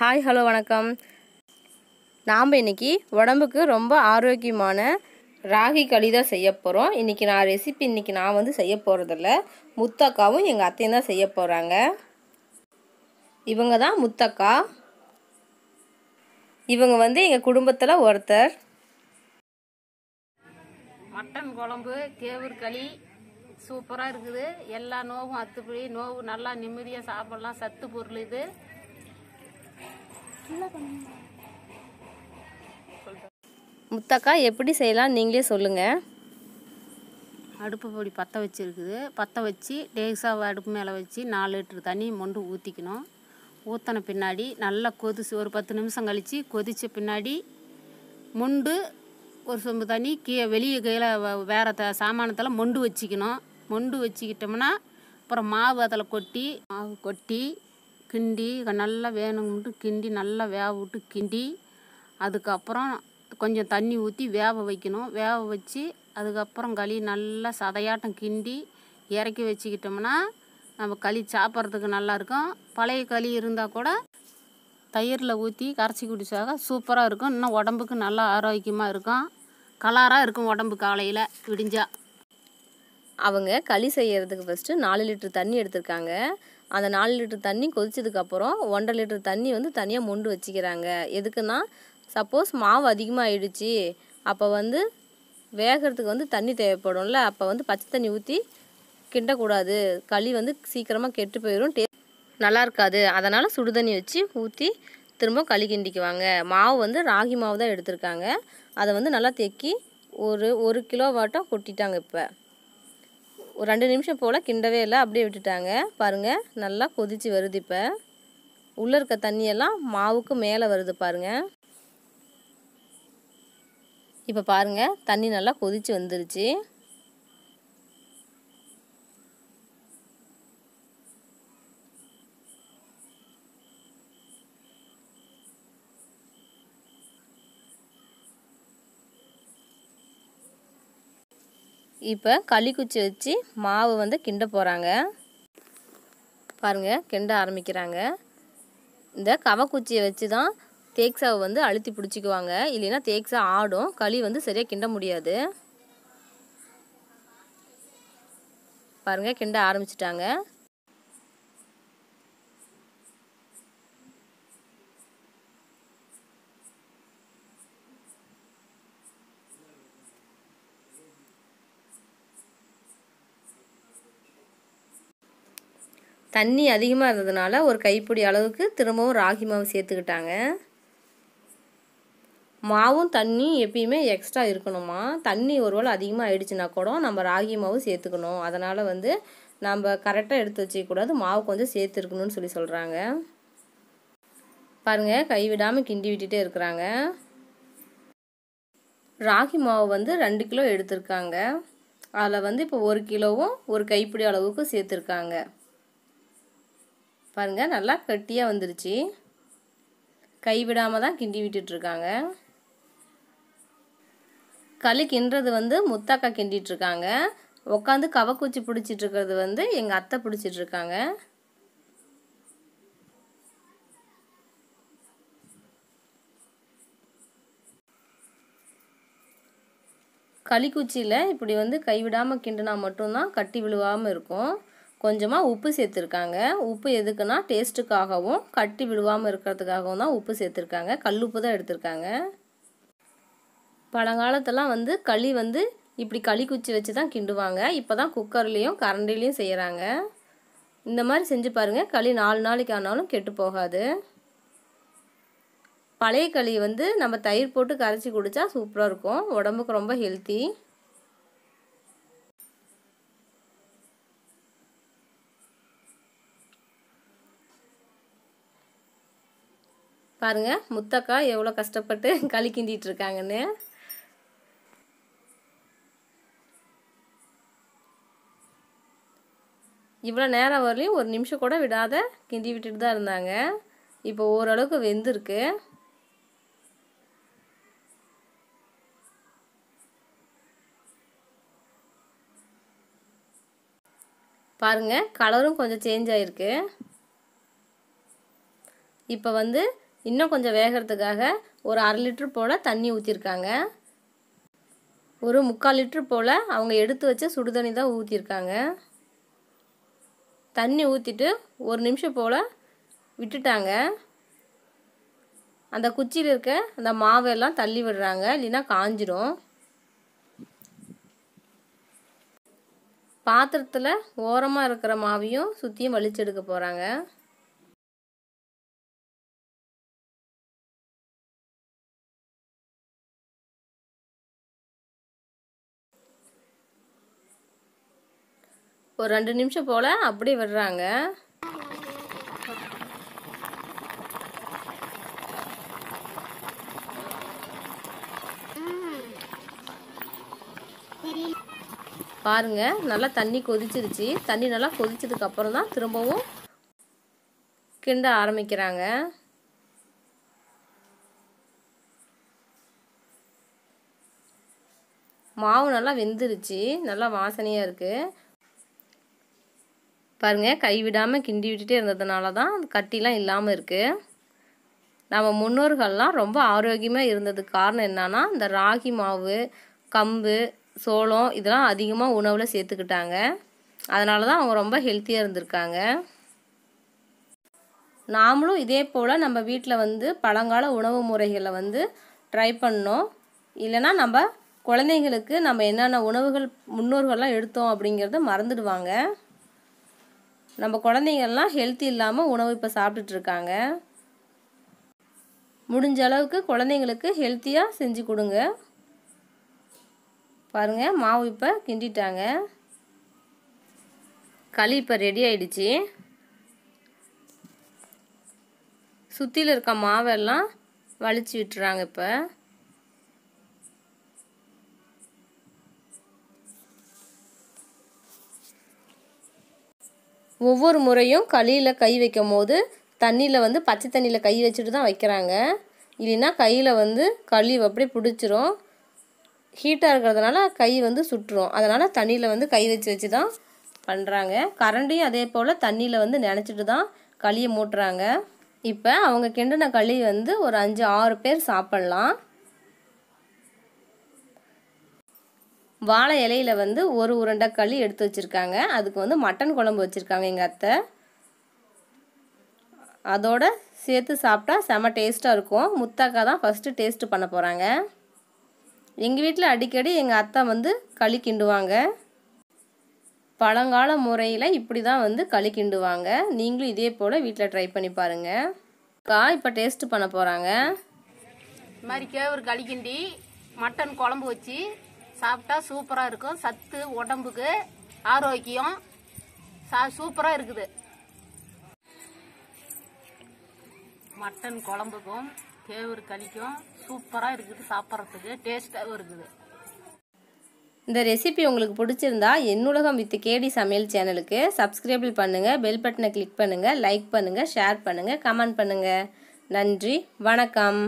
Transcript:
hi hello வணக்கம் நாம் இன்றைக்கி உடம்புக்கு ரொம்ப ஆரோக்கியமான ராகி களி தான் செய்ய போகிறோம் இன்றைக்கி நான் ரெசிபி இன்றைக்கி நான் வந்து செய்ய போகிறதில்ல முத்தக்காவும் எங்கள் அத்தையும் தான் செய்ய போகிறாங்க இவங்க தான் முத்தக்கா இவங்க வந்து எங்கள் குடும்பத்தில் ஒருத்தர் மட்டன் குழம்பு கேவுர் களி சூப்பராக இருக்குது எல்லா நோவும் அத்துப்படி நோவு நல்லா நிம்மதியாக சாப்பிட்லாம் சத்து பொருள் இது முத்தக்கா எப்படி செய்யலாம் நீங்களே சொல்லுங்கள் அடுப்பு பொடி பற்ற வச்சுருக்குது பற்ற வச்சு டேக்ஸாவை அடுப்பு மேலே வச்சு நாலு லிட்டரு தண்ணி மொண்டு ஊற்றிக்கணும் ஊற்றின பின்னாடி நல்லா கொதிச்சு ஒரு பத்து நிமிஷம் கழித்து கொதித்த பின்னாடி மொண்டு ஒரு சொம்பு தண்ணி கீழே வெளியே கீழே வேறு த சாமானத்தில் மொண்டு வச்சுக்கணும் மொண்டு வச்சுக்கிட்டோம்னா அப்புறம் மாவு அதில் கொட்டி மாவு கொட்டி கிண்டி நல்லா வேணும்ட்டு கிண்டி நல்லா வேக விட்டு கிண்டி அதுக்கப்புறம் கொஞ்சம் தண்ணி ஊற்றி வேக வைக்கணும் வேக வச்சு அதுக்கப்புறம் களி நல்லா சதையாட்டம் கிண்டி இறக்கி வச்சுக்கிட்டோம்னா நம்ம களி சாப்பிட்றதுக்கு நல்லாயிருக்கும் பழைய களி இருந்தால் கூட தயிரில் ஊற்றி கரைச்சி குடிச்சாக சூப்பராக இருக்கும் இன்னும் உடம்புக்கு நல்லா ஆரோக்கியமாக இருக்கும் கலராக இருக்கும் உடம்பு காலையில் விடிஞ்சால் அவங்க களி செய்கிறதுக்கு ஃபஸ்ட்டு நாலு லிட்ரு தண்ணி எடுத்திருக்காங்க அந்த நாலு லிட்டர் தண்ணி கொதிச்சதுக்கப்புறம் ஒன்றரை லிட்டர் தண்ணி வந்து தனியாக மொண்டு வச்சுக்கிறாங்க எதுக்குன்னா சப்போஸ் மாவு அதிகமாக ஆயிடுச்சு அப்போ வந்து வேகிறதுக்கு வந்து தண்ணி தேவைப்படும்ல அப்போ வந்து பச்சை தண்ணி ஊற்றி கிண்டக்கூடாது களி வந்து சீக்கிரமாக கெட்டு போயிடும் டே நல்லா இருக்காது அதனால் சுடு தண்ணி வச்சு ஊற்றி திரும்ப களி கிண்டிக்குவாங்க மாவு வந்து ராகி மாவு தான் எடுத்திருக்காங்க அதை வந்து நல்லா தெக்கி ஒரு ஒரு கிலோ வாட்டம் கொட்டிட்டாங்க இப்போ ஒரு ரெண்டு நிமிஷம் போல் கிண்டவே இல்லை அப்படியே விட்டுட்டாங்க பாருங்கள் நல்லா கொதித்து வருது இப்போ உள்ளே இருக்க தண்ணியெல்லாம் மாவுக்கு மேலே வருது பாருங்கள் இப்போ பாருங்கள் தண்ணி நல்லா கொதித்து வந்துருச்சு இப்போ களிக்குச்சி வச்சு மாவு வந்து கிண்ட போகிறாங்க பாருங்கள் கிண்ட ஆரம்பிக்கிறாங்க இந்த கவக்குச்சியை வச்சு தான் தேக்ஸாவை வந்து அழுத்தி பிடிச்சிக்குவாங்க இல்லைன்னா தேக்ஸா ஆடும் களி வந்து சரியாக கிண்ட முடியாது பாருங்கள் கிண்ட ஆரம்பிச்சிட்டாங்க தண்ணி அதிகமாக இருந்ததுனால ஒரு கைப்பிடி அளவுக்கு திரும்பவும் ராகி மாவு சேர்த்துக்கிட்டாங்க மாவும் தண்ணி எப்பயுமே எக்ஸ்ட்ரா இருக்கணுமா தண்ணி ஒருவேளை அதிகமாக ஆயிடுச்சுன்னா கூட நம்ம ராகி மாவு சேர்த்துக்கணும் அதனால் வந்து நம்ம கரெக்டாக எடுத்து வச்சிக்கூடாது மாவு கொஞ்சம் சேர்த்துருக்கணும்னு சொல்லி சொல்கிறாங்க பாருங்கள் கைவிடாமல் கிண்டி விட்டுட்டே இருக்கிறாங்க ராகி மாவு வந்து ரெண்டு கிலோ எடுத்திருக்காங்க அதில் வந்து இப்போ ஒரு கிலோவும் ஒரு கைப்பிடி அளவுக்கு சேர்த்துருக்காங்க பாருங்கள் நல்லா கட்டியாக வந்துருச்சு கைவிடாமல் தான் கிண்டி விட்டுட்ருக்காங்க களி கிண்டுறது வந்து முத்தாக்கா கிண்டிகிட்ருக்காங்க உட்காந்து கவக்குச்சி பிடிச்சிட்ருக்கிறது வந்து எங்கள் அத்தை பிடிச்சிட்ருக்காங்க களிக்குச்சியில் இப்படி வந்து கைவிடாமல் கிண்டினா மட்டும்தான் கட்டி விழுவாமல் இருக்கும் கொஞ்சமாக உப்பு சேர்த்துருக்காங்க உப்பு எதுக்குன்னா டேஸ்ட்டுக்காகவும் கட்டி விடுவாமல் இருக்கிறதுக்காகவும் தான் உப்பு சேர்த்துருக்காங்க கல் உப்பு தான் எடுத்திருக்காங்க பழங்காலத்தெல்லாம் வந்து களி வந்து இப்படி களி குச்சி வச்சு தான் கிண்டுவாங்க இப்போ தான் குக்கர்லேயும் கரண்டிலையும் செய்கிறாங்க இந்த மாதிரி செஞ்சு பாருங்கள் களி நாலு நாளைக்கு ஆனாலும் கெட்டு போகாது பழைய களி வந்து நம்ம தயிர் போட்டு கரைச்சி குடித்தா சூப்பராக இருக்கும் உடம்புக்கு ரொம்ப ஹெல்த்தி பாருங்கள் முத்தக்கா எவ்வளோ கஷ்டப்பட்டு களி கிண்டிகிட்டு இருக்காங்கன்னு இவ்வளோ நேரம் வரலையும் ஒரு நிமிஷம் கூட விடாத கிண்டி விட்டுட்டு தான் இருந்தாங்க இப்போ ஓரளவுக்கு வெந்திருக்கு பாருங்க கலரும் கொஞ்சம் சேஞ்ச் ஆகிருக்கு இப்போ வந்து இன்னும் கொஞ்சம் வேகிறதுக்காக ஒரு அரை லிட்ரு போல் தண்ணி ஊற்றிருக்காங்க ஒரு முக்கால் லிட்ரு போல் அவங்க எடுத்து வச்ச சுடு தண்ணி தான் ஊற்றிருக்காங்க தண்ணி ஊற்றிட்டு ஒரு நிமிஷம் போல் விட்டுட்டாங்க அந்த குச்சியில் இருக்க அந்த மாவெல்லாம் தள்ளி விடுறாங்க இல்லைன்னா காஞ்சிடும் பாத்திரத்தில் ஓரமாக இருக்கிற மாவையும் சுற்றியும் வலிச்செடுக்க போகிறாங்க ஒரு ரெண்டு நிமிஷம் போல் அப்படி விடுறாங்க பாருங்க நல்லா தண்ணி கொதிச்சிருச்சு தண்ணி நல்லா கொதிச்சதுக்கு அப்புறம் தான் திரும்பவும் கிண்ட ஆரம்பிக்கிறாங்க மாவு நல்லா வெந்துருச்சு நல்லா வாசனையாக இருக்குது பாருங்கள் விடாமல் கிண்டி விட்டுட்டே இருந்ததுனால தான் கட்டிலாம் இல்லாமல் இருக்குது நம்ம முன்னோர்கள்லாம் ரொம்ப ஆரோக்கியமாக இருந்ததுக்கு காரணம் என்னன்னா இந்த ராகி மாவு கம்பு சோளம் இதெல்லாம் அதிகமாக உணவில் சேர்த்துக்கிட்டாங்க அதனால தான் அவங்க ரொம்ப ஹெல்த்தியாக இருந்திருக்காங்க நாமளும் இதே போல் நம்ம வீட்டில் வந்து பழங்கால உணவு முறைகளை வந்து ட்ரை பண்ணோம் இல்லைன்னா நம்ம குழந்தைங்களுக்கு நம்ம என்னென்ன உணவுகள் முன்னோர்கள்லாம் எடுத்தோம் அப்படிங்கிறத மறந்துடுவாங்க நம்ம குழந்தைங்கள்லாம் ஹெல்த்தி இல்லாமல் உணவு இப்போ சாப்பிட்டுட்ருக்காங்க முடிஞ்ச அளவுக்கு குழந்தைங்களுக்கு ஹெல்த்தியாக செஞ்சு கொடுங்க பாருங்கள் மாவு இப்போ கிண்டிட்டாங்க களி இப்போ ரெடி ஆயிடுச்சு சுற்றியில் இருக்க மாவெல்லாம் வலிச்சு விட்டுறாங்க இப்போ ஒவ்வொரு முறையும் களியில் கை வைக்கும் போது தண்ணியில் வந்து பச்சை தண்ணியில் கை வச்சுட்டு தான் வைக்கிறாங்க இல்லைன்னா கையில் வந்து களி அப்படியே பிடிச்சிரும் ஹீட்டாக இருக்கிறதுனால கை வந்து சுட்டுரும் அதனால் தண்ணியில் வந்து கை வச்சு வச்சு தான் பண்ணுறாங்க கரண்டியும் அதே போல் தண்ணியில் வந்து நினச்சிட்டு தான் களியை மூட்டுறாங்க இப்போ அவங்க கிண்டின களி வந்து ஒரு அஞ்சு ஆறு பேர் சாப்பிட்லாம் வாழை இலையில் வந்து ஒரு உருண்டை களி எடுத்து வச்சுருக்காங்க அதுக்கு வந்து மட்டன் குழம்பு வச்சுருக்காங்க எங்கள் அத்தை அதோட சேர்த்து சாப்பிட்டா செம டேஸ்ட்டாக இருக்கும் முத்தாக்கா தான் ஃபஸ்ட்டு டேஸ்ட்டு பண்ண போகிறாங்க எங்கள் வீட்டில் அடிக்கடி எங்கள் அத்தை வந்து களி கிண்டுவாங்க பழங்கால முறையில் இப்படி தான் வந்து களி கிண்டுவாங்க நீங்களும் இதே போல் வீட்டில் ட்ரை பண்ணி பாருங்கள் கா இப்போ டேஸ்ட்டு பண்ண போகிறாங்க இது மாதிரி கேவர் களி கிண்டி மட்டன் குழம்பு வச்சு சாப்பிட்டா சூப்பராக இருக்கும் சத்து உடம்புக்கு ஆரோக்கியம் சா சூப்பராக இருக்குது மட்டன் குழம்புக்கும் கேவுரு களிக்கும் சூப்பராக இருக்குது சாப்பிட்றதுக்கு டேஸ்ட்டாகவும் இருக்குது இந்த ரெசிபி உங்களுக்கு பிடிச்சிருந்தா என்னுலகம் வித் கேடி சமையல் சேனலுக்கு சப்ஸ்கிரைபிள் பண்ணுங்கள் பெல் பட்டனை கிளிக் பண்ணுங்கள் லைக் பண்ணுங்கள் ஷேர் பண்ணுங்கள் கமெண்ட் பண்ணுங்கள் நன்றி வணக்கம்